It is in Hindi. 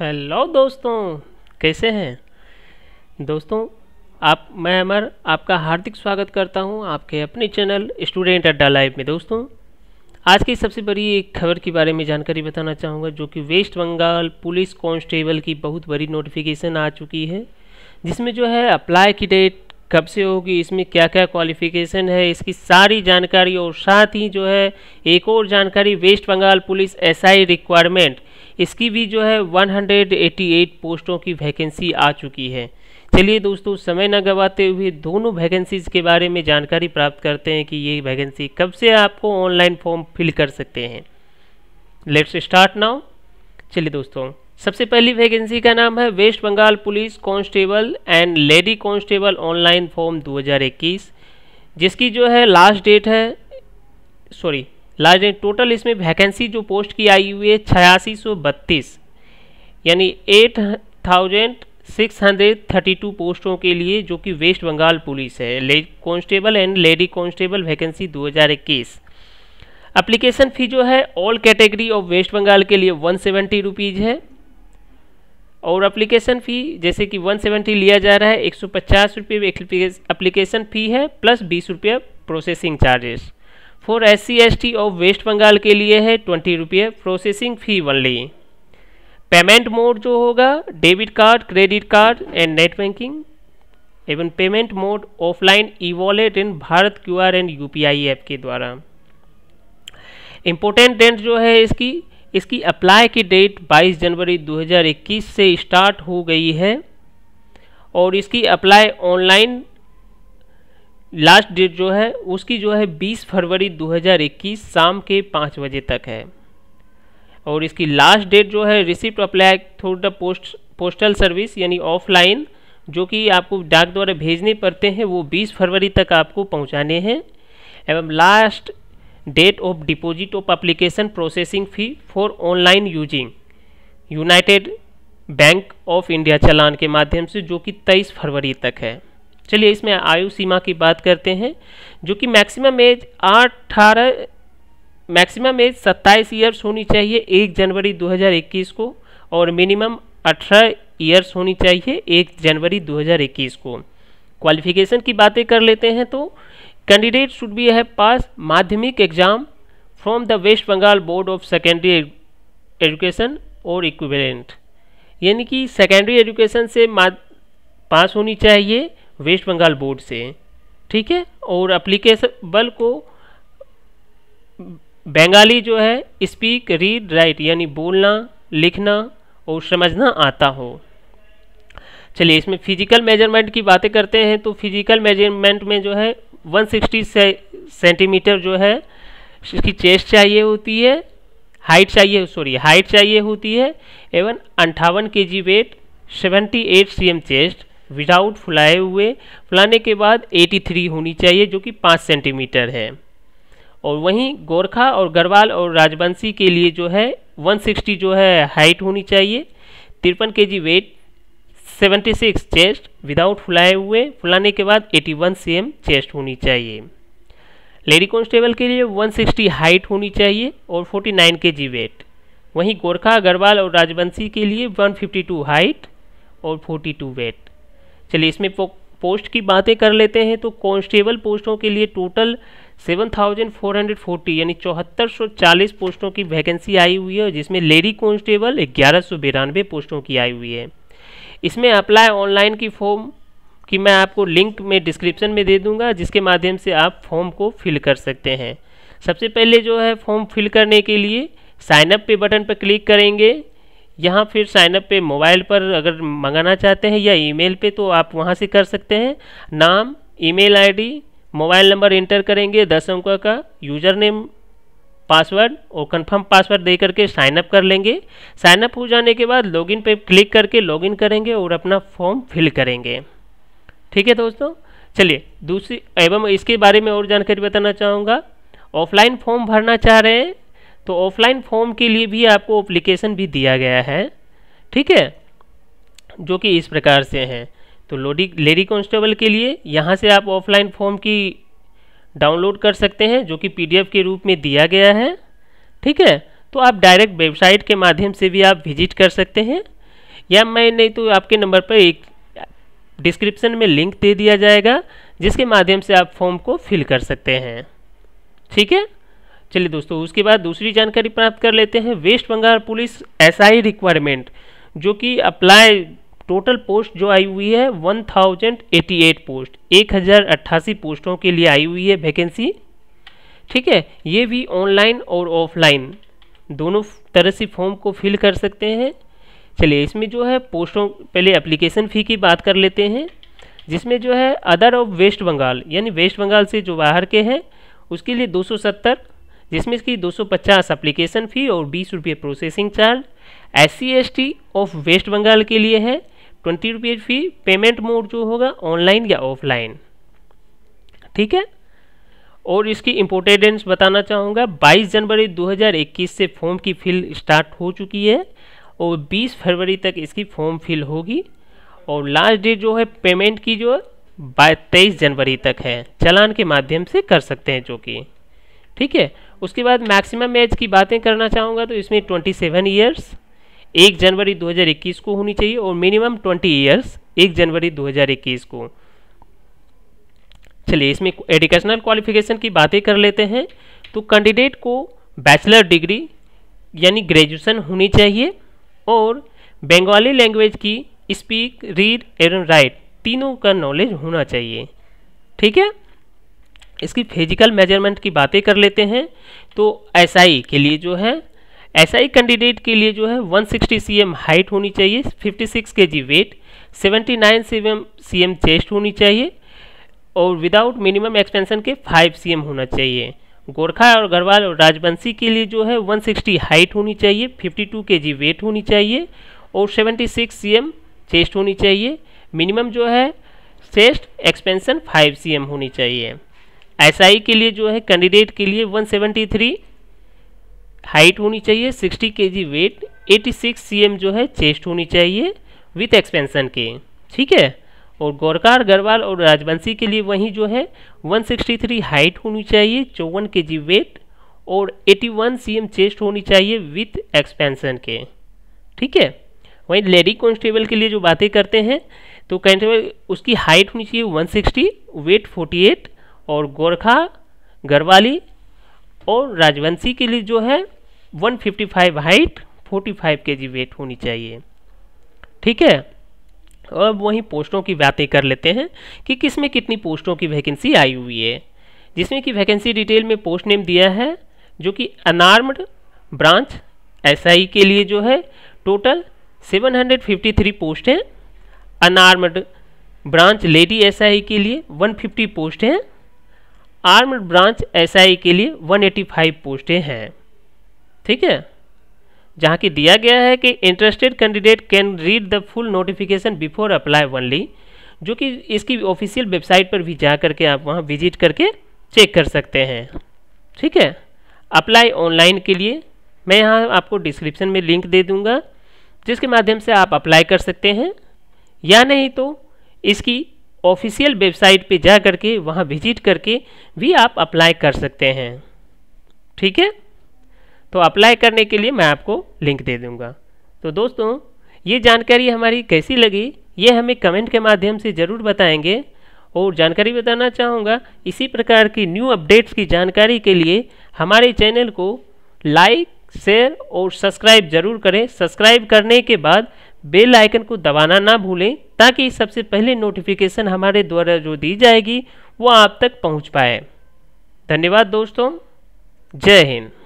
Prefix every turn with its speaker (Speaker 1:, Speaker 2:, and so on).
Speaker 1: हेलो दोस्तों कैसे हैं दोस्तों आप मैं अमर आपका हार्दिक स्वागत करता हूं आपके अपने चैनल स्टूडेंट अड्डा लाइव में दोस्तों आज की सबसे बड़ी एक खबर के बारे में जानकारी बताना चाहूँगा जो कि वेस्ट बंगाल पुलिस कांस्टेबल की बहुत बड़ी नोटिफिकेशन आ चुकी है जिसमें जो है अप्लाई की डेट कब से होगी इसमें क्या क्या क्वालिफिकेशन है इसकी सारी जानकारी और साथ ही जो है एक और जानकारी West Bengal police SI requirement इसकी भी जो है 188 पोस्टों की वैकेंसी आ चुकी है चलिए दोस्तों समय न गवाते हुए दोनों वैकेंसीज़ के बारे में जानकारी प्राप्त करते हैं कि ये वैकेंसी कब से आपको ऑनलाइन फॉर्म फिल कर सकते हैं लेट्स स्टार्ट नाउ चलिए दोस्तों सबसे पहली वैकेंसी का नाम है West Bengal police constable and lady constable online form 2021 जिसकी जो है लास्ट डेट है सॉरी लास्ट डेट टोटल इसमें वैकेंसी जो पोस्ट की आई हुई है छियासी सौ बत्तीस यानी eight thousand six hundred thirty two पोस्टों के लिए जो कि वेस्ट बंगाल पुलिस है ले constable and lady constable vacancy 2021 application fee जो है all category of West Bengal के लिए वन सेवेंटी रुपीज़ है और अप्लीकेशन फ़ी जैसे कि वन सेवेंटी लिया जा रहा है एक सौ पचास रुपये अप्लीकेशन फ़ी है प्लस बीस रुपये processing charges for S C S T of West Bengal के लिए है ट्वेंटी रुपये processing fee only payment mode जो होगा debit card credit card and net banking एवं payment mode offline E wallet in Bharat Q R and U P I app के द्वारा इम्पोर्टेंट डेट जो है इसकी इसकी अप्लाई की डेट 22 जनवरी 2021 से स्टार्ट हो गई है और इसकी अप्लाई ऑनलाइन लास्ट डेट जो है उसकी जो है 20 फरवरी 2021 शाम के पाँच बजे तक है और इसकी लास्ट डेट जो है receipt apply through the post postal service यानी ऑफलाइन जो कि आपको डाक द्वारा भेजने पड़ते हैं वो 20 फरवरी तक आपको पहुंचाने हैं एवं last date of deposit of application processing fee for online using United Bank of India challan के माध्यम से जो कि 23 फरवरी तक है चलिए इसमें आयु सीमा की बात करते हैं जो कि मैक्सिमम एज अठारह मैक्सिमम एज सत्ताईस ईयर्स होनी चाहिए एक जनवरी 2021 को और मिनिमम अठारह ईयर्स होनी चाहिए एक जनवरी 2021 को क्वालिफिकेशन की बातें कर लेते हैं तो कैंडिडेट शुड बी है पास Madhyamik exam from the West Bengal board of secondary education or equivalent यानी कि सेकेंडरी एजुकेशन से पास होनी चाहिए वेस्ट बंगाल बोर्ड से ठीक है और अप्लीकेबल को बंगाली जो है स्पीक रीड राइट यानी बोलना लिखना और समझना आता हो चलिए इसमें फिजिकल मेजरमेंट की बातें करते हैं तो फिजिकल मेजरमेंट में जो है 160 से, सेंटीमीटर जो है इसकी चेस्ट चाहिए होती है हाइट चाहिए सॉरी हाइट चाहिए होती है एवं अंठावन K G weight seventy eight C M chest without फुलाए हुए फुलाने के बाद 83 होनी चाहिए जो कि 5 सेंटीमीटर है और वहीं गोरखा और गढ़वाल और राजवंशी के लिए जो है 160 जो है हाइट होनी चाहिए तिरपन के जी वेट 76 चेस्ट विदाउट फुलाए हुए फुलाने के बाद 81 वन चेस्ट होनी चाहिए लेडी कॉन्स्टेबल के लिए 160 हाइट होनी चाहिए और 49 के जी वेट वहीं गोरखा गढ़वाल और राजवंशी के लिए 152 हाइट और 42 वेट चलिए इसमें पोस्ट की बातें कर लेते हैं तो कॉन्स्टेबल पोस्टों के लिए टोटल 7440 यानी चौहत्तर पोस्टों की वैकेंसी आई हुई है जिसमें लेडी कॉन्स्टेबल ग्यारह पोस्टों की आई हुई है इसमें अप्लाई ऑनलाइन की फॉर्म की मैं आपको लिंक में डिस्क्रिप्शन में दे दूंगा जिसके माध्यम से आप फॉर्म को फिल कर सकते हैं सबसे पहले जो है फॉर्म फिल करने के लिए साइनअप पे बटन पर क्लिक करेंगे यहाँ फिर साइनअप पे मोबाइल पर अगर मंगाना चाहते हैं या ईमेल पे तो आप वहाँ से कर सकते हैं नाम email ID mobile number enter करेंगे दस अंकों का यूज़र नेम पासवर्ड और कंफर्म पासवर्ड दे करके साइनअप कर लेंगे साइनअप हो जाने के बाद लॉगिन पे क्लिक करके लॉगिन करेंगे और अपना फॉर्म फिल करेंगे ठीक है दोस्तों चलिए दूसरी एवं इसके बारे में और जानकारी बताना चाहूँगा ऑफलाइन फॉर्म भरना चाह रहे हैं तो ऑफलाइन फॉर्म के लिए भी आपको अप्लीकेशन भी दिया गया है ठीक है जो कि इस प्रकार से हैं तो लोडी लेडी कॉन्स्टेबल के लिए यहाँ से आप ऑफलाइन फॉर्म की डाउनलोड कर सकते हैं जो कि पीडीएफ के रूप में दिया गया है ठीक है तो आप डायरेक्ट वेबसाइट के माध्यम से भी आप विजिट कर सकते हैं या मैं नहीं तो आपके नंबर पर एक डिस्क्रिप्शन में लिंक दे दिया जाएगा जिसके माध्यम से आप फॉर्म को फिल कर सकते हैं ठीक है चलिए दोस्तों उसके बाद दूसरी जानकारी प्राप्त कर लेते हैं West Bengal police SI requirement जो कि अप्लाई टोटल पोस्ट जो आई हुई है 1088 पोस्ट अट्ठासी पोस्टों के लिए आई हुई है वैकेंसी ठीक है ये भी ऑनलाइन और ऑफलाइन दोनों तरह से फॉर्म को फिल कर सकते हैं चलिए इसमें जो है पोस्टों पहले एप्लीकेशन फ़ी की बात कर लेते हैं जिसमें जो है अदर ऑफ वेस्ट बंगाल यानी वेस्ट बंगाल से जो बाहर के हैं उसके लिए 270 जिसमें इसकी 250 एप्लीकेशन फ़ी और बीस रुपये processing charge S C of West Bengal के लिए है ट्वेंटी रुपये फ़ी पेमेंट मोड जो होगा ऑनलाइन या ऑफलाइन ठीक है और इसकी इम्पोर्टेंस बताना चाहूँगा 22 जनवरी 2021 से फॉर्म की फिल स्टार्ट हो चुकी है और 20 फरवरी तक इसकी फॉर्म फिल होगी और लास्ट डेट जो है पेमेंट की जो तेईस जनवरी तक है चलान के माध्यम से कर सकते हैं जो कि ठीक है उसके बाद मैक्सिमम एज की बातें करना चाहूँगा तो इसमें ट्वेंटी सेवन ईयर्स एक जनवरी 2021 को होनी चाहिए और मिनिमम ट्वेंटी ईयर्स एक जनवरी 2021 को चलिए इसमें एडुकेशनल क्वालिफिकेशन की बातें कर लेते हैं तो कैंडिडेट को बैचलर डिग्री यानी ग्रेजुएशन होनी चाहिए और बंगाली लैंग्वेज की स्पीक रीड एंड राइट तीनों का नॉलेज होना चाहिए ठीक है इसकी फिजिकल मेजरमेंट की बातें कर लेते हैं तो एस के लिए जो है एस कैंडिडेट के लिए जो है 160 सिक्सटी हाइट होनी चाहिए 56 six weight 79 nine C chest होनी चाहिए और विदाउट मिनिमम एक्सपेंशन के 5 सी होना चाहिए गोरखा और गढ़वाल और राजवंशी के लिए जो है 160 हाइट होनी चाहिए 52 केजी वेट होनी चाहिए और 76 सिक्स चेस्ट होनी चाहिए मिनिमम जो है चेस्ट एक्सपेंशन 5 सी होनी चाहिए एसआई के लिए जो है कैंडिडेट के लिए 173 हाइट होनी चाहिए 60 केजी वेट 86 सीएम जो है चेस्ट होनी चाहिए विथ एक्सपेंशन के ठीक है और गोरकार गरवाल और राजवंशी के लिए वहीं जो है 163 हाइट होनी चाहिए चौवन के जी वेट और 81 सीएम चेस्ट होनी चाहिए विथ एक्सपेंशन के ठीक है वहीं लेडी कॉन्स्टेबल के लिए जो बातें करते हैं तो कांस्टेबल उसकी हाइट होनी चाहिए 160 वेट 48 और गोरखा गढ़वाली और राजवंशी के लिए जो है 155 हाइट 45 केजी वेट होनी चाहिए ठीक है और वहीं पोस्टों की बातें कर लेते हैं कि किस में कितनी पोस्टों की वैकेंसी आई हुई है जिसमें कि वैकेंसी डिटेल में पोस्ट नेम दिया है जो कि अनार्म्ड ब्रांच एसआई के लिए जो है टोटल 753 पोस्ट हैं अनार्म्ड ब्रांच लेडी एसआई के लिए 150 पोस्ट हैं आर्म्ड ब्रांच एसआई के लिए 185 पोस्टें हैं ठीक है जहाँ की दिया गया है कि interested candidate can read the full notification before apply only जो कि इसकी ऑफिशियल वेबसाइट पर भी जा करके आप वहाँ विजिट करके चेक कर सकते हैं ठीक है अप्लाई ऑनलाइन के लिए मैं यहाँ आपको डिस्क्रिप्शन में लिंक दे दूँगा जिसके माध्यम से आप अप्लाई कर सकते हैं या नहीं तो इसकी ऑफिशियल वेबसाइट पे जा करके वहाँ विजिट करके भी आप अप्लाई कर सकते हैं ठीक है तो अप्लाई करने के लिए मैं आपको लिंक दे दूँगा तो दोस्तों ये जानकारी हमारी कैसी लगी ये हमें कमेंट के माध्यम से ज़रूर बताएंगे और जानकारी बताना चाहूँगा इसी प्रकार की न्यू अपडेट्स की जानकारी के लिए हमारे चैनल को लाइक शेयर और सब्सक्राइब जरूर करें सब्सक्राइब करने के बाद बेल आइकन को दबाना ना भूलें ताकि सबसे पहले नोटिफिकेशन हमारे द्वारा जो दी जाएगी वो आप तक पहुंच पाए धन्यवाद दोस्तों जय हिंद